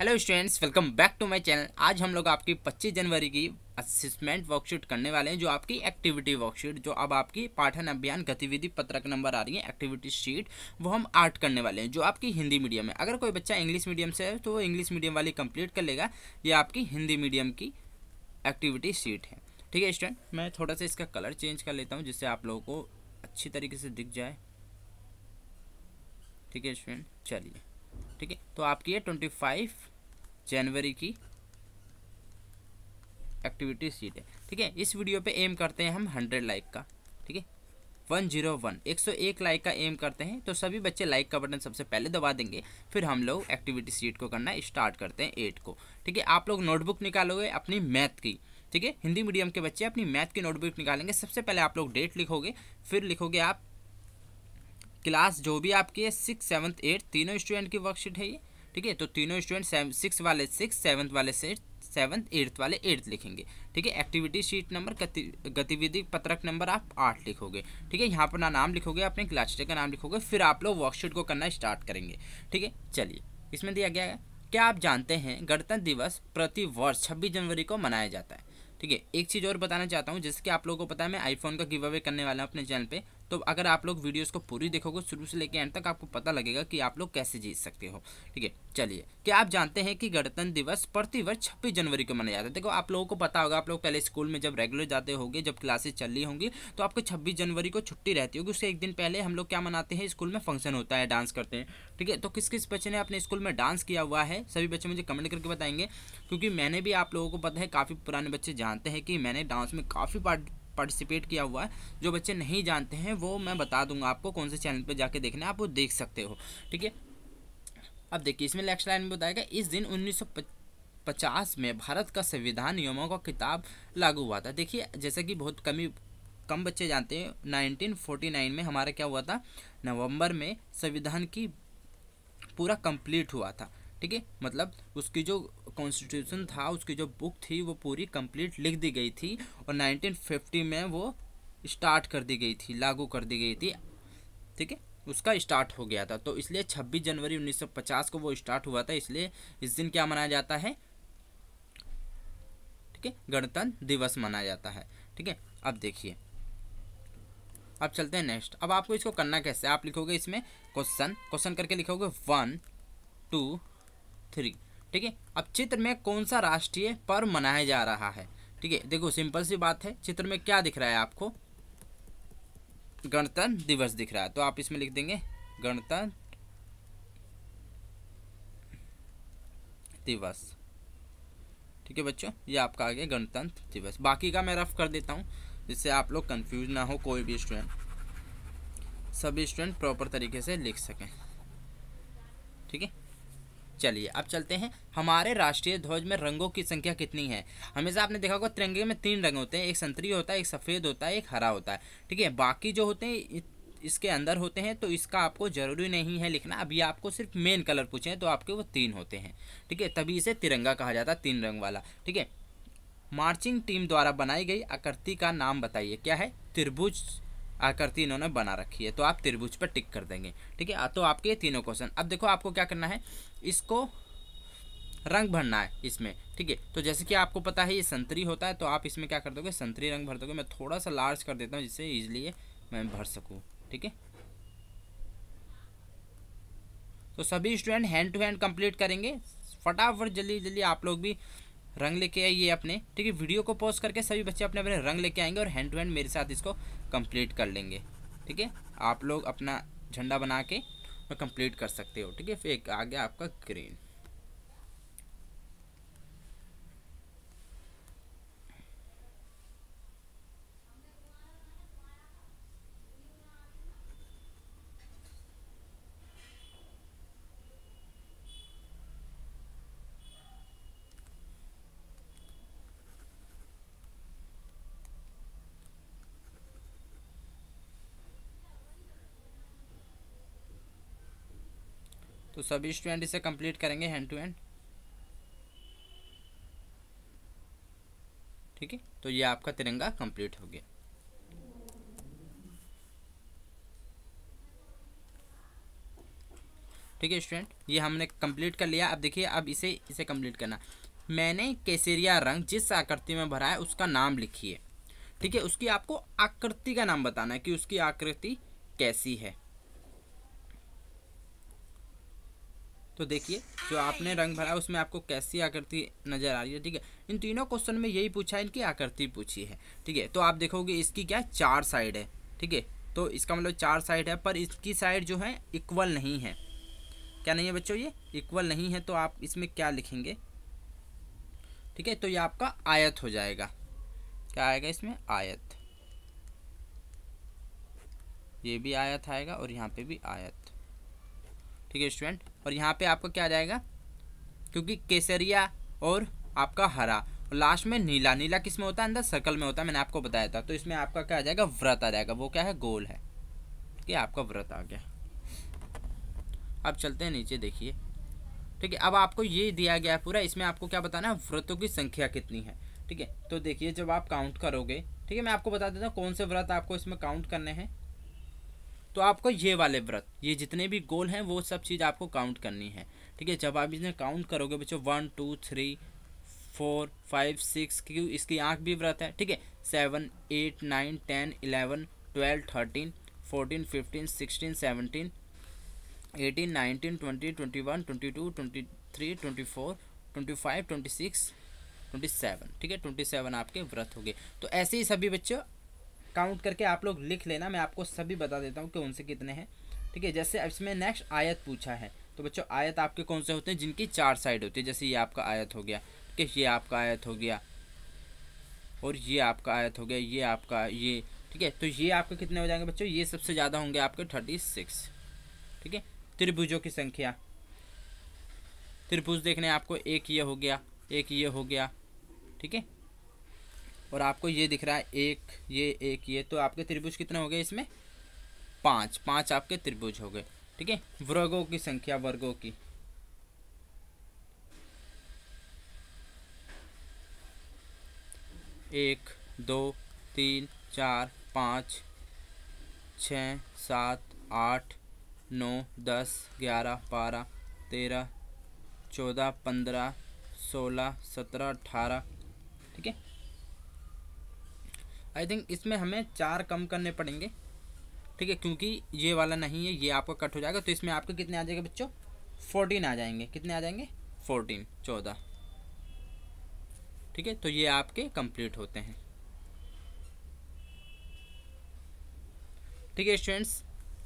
hello students welcome back to my channel आज हम लोग आपकी 25 जनवरी की असिस्मेंट वर्कशीट करने वाले हैं जो आपकी एक्टिविटी वर्कशीट जो अब आपकी पाठन अभियान गतिविधि पत्रक नंबर आ रही है एक्टिविटी शीट वो हम आर्ट करने वाले हैं जो आपकी हिंदी मीडियम है अगर कोई बच्चा इंग्लिश मीडियम से है तो वो इंग्लिश मीडियम वाली कंप्लीट कर लेगा ये आपकी हिंदी मीडियम की एक्टिविटी शीट है ठीक है स्टूडेंट मैं थोड़ा सा इसका कलर चेंज कर लेता हूँ जिससे आप लोगों को अच्छी तरीके से दिख जाए ठीक है स्टूडेंट चलिए ठीक है तो आपकी है ट्वेंटी फाइव जनवरी की एक्टिविटी सीट है ठीक है इस वीडियो पे एम करते हैं हम हंड्रेड लाइक का ठीक है वन जीरो वन एक सौ एक लाइक का एम करते हैं तो सभी बच्चे लाइक का बटन सबसे पहले दबा देंगे फिर हम लोग एक्टिविटी सीट को करना स्टार्ट करते हैं एट को ठीक है आप लोग नोटबुक निकालोगे अपनी मैथ की ठीक है हिंदी मीडियम के बच्चे अपनी मैथ की नोटबुक निकालेंगे सबसे पहले आप लोग डेट लिखोगे फिर लिखोगे आप क्लास जो भी आपकी है सिक्स सेवन्थ एट तीनों स्टूडेंट की वर्कशीट है ये ठीक है तो तीनों स्टूडेंट सिक्स वाले सिक्स सेवन्थ वाले से सेवन्थ एट्थ वाले एट्थ लिखेंगे ठीक है एक्टिविटी शीट नंबर गतिविधि पत्रक नंबर आप आठ लिखोगे ठीक है यहाँ पर ना नाम लिखोगे अपने क्लास टीचर का नाम लिखोगे फिर आप लोग वर्कशीट को करना स्टार्ट करेंगे ठीक है चलिए इसमें दिया गया है क्या आप जानते हैं गणतंत्र दिवस प्रति वर्ष छब्बीस जनवरी को मनाया जाता है ठीक है एक चीज़ और बताना चाहता हूँ जैसे कि आप लोगों को पता है मैं आईफोन का गिव अवे करने वाला हूँ अपने चैनल पे तो अगर आप लोग वीडियोस को पूरी देखोगे शुरू से लेकर एंड तक आपको पता लगेगा कि आप लोग कैसे जीत सकते हो ठीक है चलिए क्या आप जानते हैं कि गणतंत्र दिवस प्रतिवर्ष छब्बीस जनवरी को मनाया जाता है देखो आप लोगों को पता होगा आप लोग पहले स्कूल में जब रेगुलर जाते होंगे जब क्लासेस चल रही होंगी तो आपको छब्बीस जनवरी को छुट्टी रहती होगी उससे एक दिन पहले हम लोग क्या मनाते हैं स्कूल में फंक्शन होता है डांस करते हैं ठीक है तो किस किस बच्चे ने अपने स्कूल में डांस किया हुआ है सभी बच्चे मुझे कमेंट करके बताएंगे क्योंकि मैंने भी आप लोगों को पता है काफ़ी पुराने बच्चे जानते हैं कि मैंने डांस में काफ़ी पार्ट पार्टिसिपेट किया हुआ है जो बच्चे नहीं जानते हैं वो मैं बता दूंगा आपको कौन से चैनल पर जाके देखना है आप वो देख सकते हो ठीक है अब देखिए इसमें नेक्स्ट लाइन में बताएगा इस दिन उन्नीस पचास में भारत का संविधान नियमों का किताब लागू हुआ था देखिए जैसे कि बहुत कमी कम बच्चे जानते हैं नाइन में हमारा क्या हुआ था नवंबर में संविधान की पूरा कंप्लीट हुआ था ठीक है मतलब उसकी जो कॉन्स्टिट्यूशन था उसकी जो बुक थी वो पूरी कंप्लीट लिख दी गई थी और 1950 में वो स्टार्ट कर दी गई थी लागू कर दी गई थी ठीक है उसका स्टार्ट हो गया था तो इसलिए 26 जनवरी 1950 को वो स्टार्ट हुआ था इसलिए इस दिन क्या मनाया जाता है ठीक है गणतंत्र दिवस मनाया जाता है ठीक है अब देखिए अब चलते हैं नेक्स्ट अब आपको इसको करना कैसे आप लिखोगे इसमें क्वेश्चन क्वेश्चन करके लिखोगे वन टू थ्री ठीक है अब चित्र में कौन सा राष्ट्रीय पर्व मनाया जा रहा है ठीक है देखो सिंपल सी बात है चित्र में क्या दिख रहा है आपको गणतंत्र दिवस दिख रहा है तो आप इसमें लिख देंगे गणतंत्र दिवस ठीक है बच्चों ये आपका आ गया गणतंत्र दिवस बाकी का मैं रफ कर देता हूँ जिससे आप लोग कंफ्यूज ना हो कोई भी स्टूडेंट सभी स्टूडेंट प्रॉपर तरीके से लिख सकें ठीक है चलिए अब चलते हैं हमारे राष्ट्रीय ध्वज में रंगों की संख्या कितनी है हमेशा आपने देखा होगा तिरंगे में तीन रंग होते हैं एक संतरी होता है एक सफ़ेद होता है एक हरा होता है ठीक है बाकी जो होते हैं इसके अंदर होते हैं तो इसका आपको ज़रूरी नहीं है लिखना अभी आपको सिर्फ मेन कलर पूछे तो आपके वो तीन होते हैं ठीक है तभी इसे तिरंगा कहा जाता है तीन रंग वाला ठीक है मार्चिंग टीम द्वारा बनाई गई आकृति का नाम बताइए क्या है त्रिभुज आकृति इन्होंने बना रखी है तो आप त्रिभुज पर टिक कर देंगे ठीक है तो आपके ये तीनों क्वेश्चन अब देखो आपको क्या करना है इसको रंग भरना है इसमें ठीक है तो जैसे कि आपको पता है ये संतरी होता है तो आप इसमें क्या कर दोगे संतरी रंग भर दोगे मैं थोड़ा सा लार्ज कर देता हूँ जिससे ईजिली मैं भर सकूँ ठीक है तो सभी student hand to hand complete करेंगे फटाफट जल्दी जल्दी आप लोग भी रंग लेके आइए अपने ठीक है वीडियो को पॉज करके सभी बच्चे अपने अपने रंग लेके आएंगे और हैंड टू हैंड मेरे साथ इसको कंप्लीट कर लेंगे ठीक है आप लोग अपना झंडा बना के कंप्लीट कर सकते हो ठीक है फिर एक आ गया आपका ग्रीन तो सभी स्टूडेंट इसे कंप्लीट करेंगे हैंड टू हैंड ठीक है तो ये आपका तिरंगा कंप्लीट हो गया ठीक है स्टूडेंट ये हमने कंप्लीट कर लिया अब देखिए अब इसे इसे कंप्लीट करना मैंने केसरिया रंग जिस आकृति में भरा है उसका नाम लिखिए ठीक है उसकी आपको आकृति का नाम बताना है कि उसकी आकृति कैसी है तो देखिए जो आपने रंग भरा उसमें आपको कैसी आकृति नज़र आ रही है ठीक है इन तीनों क्वेश्चन में यही पूछा है इनकी आकृति पूछी है ठीक है तो आप देखोगे इसकी क्या चार साइड है ठीक है तो इसका मतलब चार साइड है पर इसकी साइड जो है इक्वल नहीं है क्या नहीं है बच्चों ये इक्वल नहीं है तो आप इसमें क्या लिखेंगे ठीक है तो ये आपका आयत हो जाएगा क्या आएगा इसमें आयत ये भी आयत आएगा और यहाँ पे भी आयत ठीक है स्टूडेंट और यहाँ पे आपका क्या आ जाएगा क्योंकि केसरिया और आपका हरा और लास्ट में नीला नीला किस में होता है अंदर सर्कल में होता है मैंने आपको बताया था तो इसमें आपका क्या आ जाएगा व्रत आ जाएगा वो क्या है गोल है ठीक है आपका व्रत आ गया अब चलते हैं नीचे देखिए ठीक है अब आपको ये दिया गया है पूरा इसमें आपको क्या बताना है व्रतों की संख्या कितनी है ठीक है तो देखिए जब आप काउंट करोगे ठीक है मैं आपको बता देता हूँ कौन से व्रत आपको इसमें काउंट करने हैं तो आपको ये वाले व्रत ये जितने भी गोल हैं वो सब चीज़ आपको काउंट करनी है ठीक है जब आप इसमें काउंट करोगे बच्चों one two three four five six क्यों इसकी आँख भी व्रत है ठीक है seven eight nine ten eleven twelve thirteen fourteen fifteen sixteen seventeen eighteen nineteen twenty twenty one twenty two twenty three twenty four twenty five twenty six twenty seven ठीक है ट्वेंटी सेवन आपके व्रत हो गए तो ऐसे ही सभी बच्चों काउंट करके आप लोग लिख लेना मैं आपको सभी बता देता हूँ कि उनसे कितने हैं ठीक है जैसे इसमें नेक्स्ट आयत पूछा है तो बच्चों आयत आपके कौन से होते हैं जिनकी चार साइड होती है जैसे ये आपका आयत हो गया ठीक है ये आपका आयत हो गया और ये आपका आयत हो गया ये आपका ये ठीक है तो ये आपके कितने हो जाएंगे बच्चों ये सबसे ज़्यादा होंगे आपके थर्टी सिक्स ठीक है त्रिभुजों की संख्या त्रिभुज देखने आपको एक ये हो गया एक ये हो गया ठीक है और आपको ये दिख रहा है एक ये एक ये तो आपके त्रिभुज कितने हो गए इसमें पाँच पाँच आपके त्रिभुज हो गए ठीक है वर्गों की संख्या वर्गों की एक दो तीन चार पाँच छ सात आठ नौ दस ग्यारह बारह तेरह चौदह पंद्रह सोलह सत्रह अठारह ठीक है आई थिंक इसमें हमें चार कम करने पड़ेंगे ठीक है क्योंकि ये वाला नहीं है ये आपका कट हो जाएगा तो इसमें आपके कितने आ जाएंगे बच्चों फोर्टीन आ जाएंगे कितने आ जाएंगे फोर्टीन चौदह ठीक है तो ये आपके कंप्लीट होते हैं ठीक है स्टूडेंट्स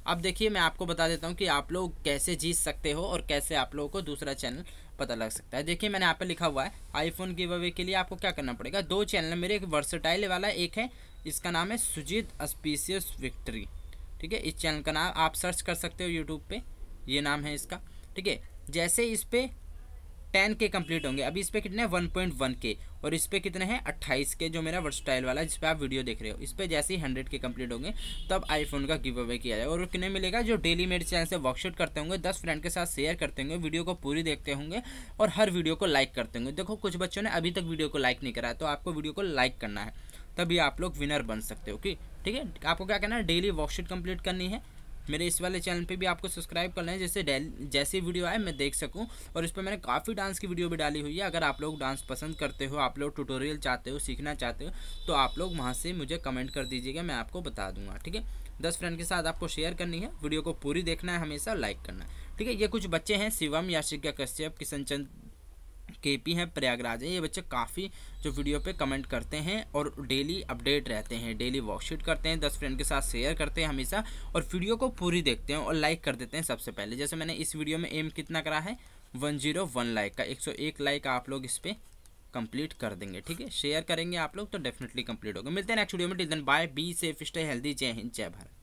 अब देखिए मैं आपको बता देता हूँ कि आप लोग कैसे जीत सकते हो और कैसे आप लोगों को दूसरा चैनल पता लग सकता है देखिए मैंने यहाँ पे लिखा हुआ है आईफोन गिव अवे के लिए आपको क्या करना पड़ेगा दो चैनल मेरे एक वर्सटाइल वाला एक है इसका नाम है सुजीत स्पीसियस विक्ट्री ठीक है इस चैनल का नाम आप सर्च कर सकते हो यूट्यूब पर ये नाम है इसका ठीक है जैसे इस पर टेन के कम्प्लीट होंगे अभी इस पर कितने वन पॉइंट वन के और इस पर कितने हैं अट्ठाईस के जो मेरा वर्सटाइल वाला है जिस पर आप वीडियो देख रहे हो इस पर जैसे ही हंड्रेड के कम्प्लीट होंगे तब आईफोन का गिव अवे किया जाए और कितने मिलेगा जो डेली मेरे चैनल से वर्कशॉट करते होंगे दस फ्रेंड के साथ शेयर करते होंगे वीडियो को पूरी देखते होंगे और हर वीडियो को लाइक करते होंगे देखो कुछ बच्चों ने अभी तक वीडियो को लाइक नहीं करा तो आपको वीडियो को लाइक करना है तभी आप लोग विनर बन सकते हो कि ठीक है आपको क्या करना है डेली वर्कशीट कंप्लीट करनी है मेरे इस वाले चैनल पे भी आपको सब्सक्राइब कर लें जैसे जैसी वीडियो आए मैं देख सकूँ और इस पर मैंने काफ़ी डांस की वीडियो भी डाली हुई है अगर आप लोग डांस पसंद करते हो आप लोग ट्यूटोरियल चाहते हो सीखना चाहते हो तो आप लोग वहाँ से मुझे कमेंट कर दीजिएगा मैं आपको बता दूंगा ठीक है दस फ्रेंड के साथ आपको शेयर करनी है वीडियो को पूरी देखना है हमेशा लाइक करना है ठीक है ये कुछ बच्चे हैं शिवम याशिका कश्यप किशन चंद के पी हैं प्रयागराज हैं ये बच्चे काफ़ी जो वीडियो पे कमेंट करते हैं और डेली अपडेट रहते हैं डेली वर्कशीट करते हैं दस फ्रेंड के साथ शेयर करते हैं हमेशा और वीडियो को पूरी देखते हैं और लाइक कर देते हैं सबसे पहले जैसे मैंने इस वीडियो में एम कितना करा है वन जीरो वन लाइक का एक सौ एक लाइक आप लोग इस पर कंप्लीट कर देंगे ठीक है शेयर करेंगे आप लोग तो डेफिनेटली कंप्लीट होगा मिलते हैं नेक्स्ट वीडियो में till then bye be safe stay healthy जय हिंद जय भारत